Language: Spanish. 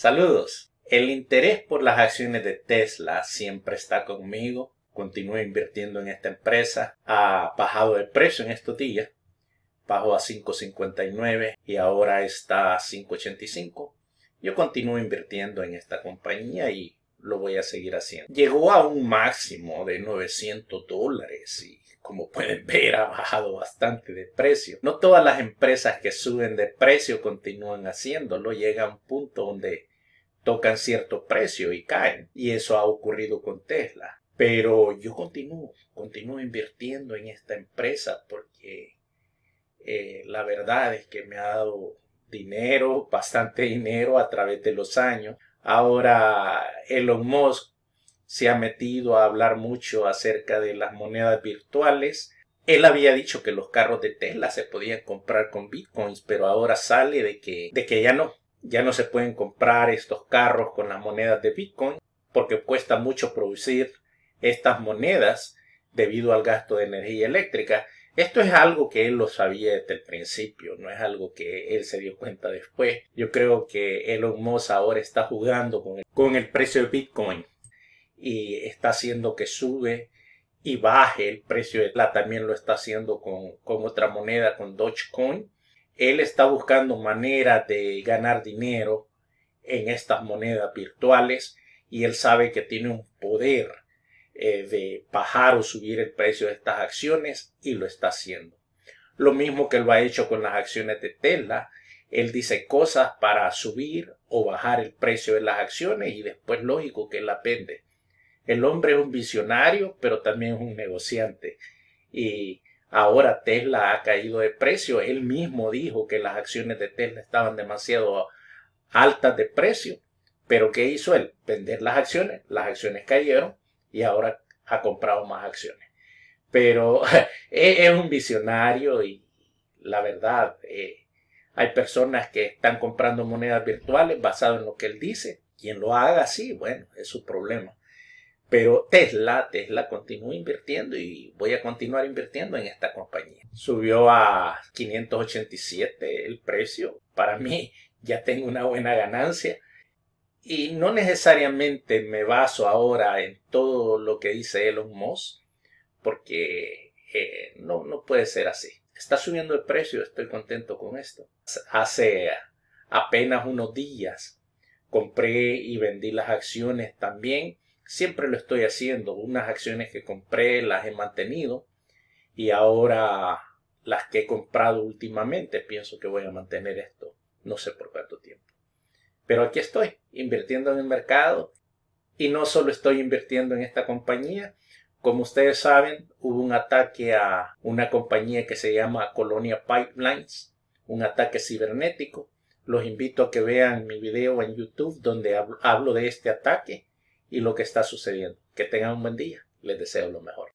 Saludos. El interés por las acciones de Tesla siempre está conmigo. Continúo invirtiendo en esta empresa. Ha bajado de precio en estos días. Bajó a 5.59 y ahora está a 5.85. Yo continúo invirtiendo en esta compañía y lo voy a seguir haciendo. Llegó a un máximo de 900 dólares y como pueden ver ha bajado bastante de precio. No todas las empresas que suben de precio continúan haciéndolo. Llega a un punto donde tocan cierto precio y caen. Y eso ha ocurrido con Tesla. Pero yo continúo, continúo invirtiendo en esta empresa porque eh, la verdad es que me ha dado dinero, bastante dinero a través de los años. Ahora Elon Musk se ha metido a hablar mucho acerca de las monedas virtuales. Él había dicho que los carros de Tesla se podían comprar con bitcoins, pero ahora sale de que, de que ya no, ya no se pueden comprar estos carros con las monedas de Bitcoin porque cuesta mucho producir estas monedas debido al gasto de energía eléctrica. Esto es algo que él lo sabía desde el principio, no es algo que él se dio cuenta después. Yo creo que Elon Musk ahora está jugando con el, precio de Bitcoin y está haciendo que sube y baje el precio de plata, también lo está haciendo con, con otra moneda, con Dogecoin. Él está buscando maneras de ganar dinero en estas monedas virtuales y él sabe que tiene un poder eh, de bajar o subir el precio de estas acciones y lo está haciendo. Lo mismo que lo ha hecho con las acciones de Tesla. Él dice cosas para subir o bajar el precio de las acciones y después lógico que él las El hombre es un visionario, pero también es un negociante. Y Ahora Tesla ha caído de precio. Él mismo dijo que las acciones de Tesla estaban demasiado altas de precio. Pero ¿qué hizo él? Vender las acciones. Las acciones cayeron y ahora ha comprado más acciones. Pero e-, es un visionario y la verdad, eh, hay personas que están comprando monedas virtuales basado en lo que él dice. Quien lo haga así, bueno, es su problema. Pero Tesla, Tesla continuó invirtiendo y voy a continuar invirtiendo en esta compañía. Subió a 587 el precio. Para mí ya tengo una buena ganancia. Y no necesariamente me baso ahora en todo lo que dice Elon Musk, porque eh, no, no puede ser así. Está subiendo el precio, estoy contento con esto. Hace apenas unos días compré y vendí las acciones también siempre lo estoy haciendo. Unas acciones que compré las he mantenido y ahora las que he comprado últimamente pienso que voy a mantener esto. No sé por cuánto tiempo. Pero aquí estoy, invirtiendo en el mercado y no solo estoy invirtiendo en esta compañía. Como ustedes saben, hubo un ataque a una compañía que se llama Colonia Pipelines, un ataque cibernético. Los invito a que vean mi video en YouTube donde hablo de este ataque y lo que está sucediendo. Que tengan un buen día. Les deseo lo mejor.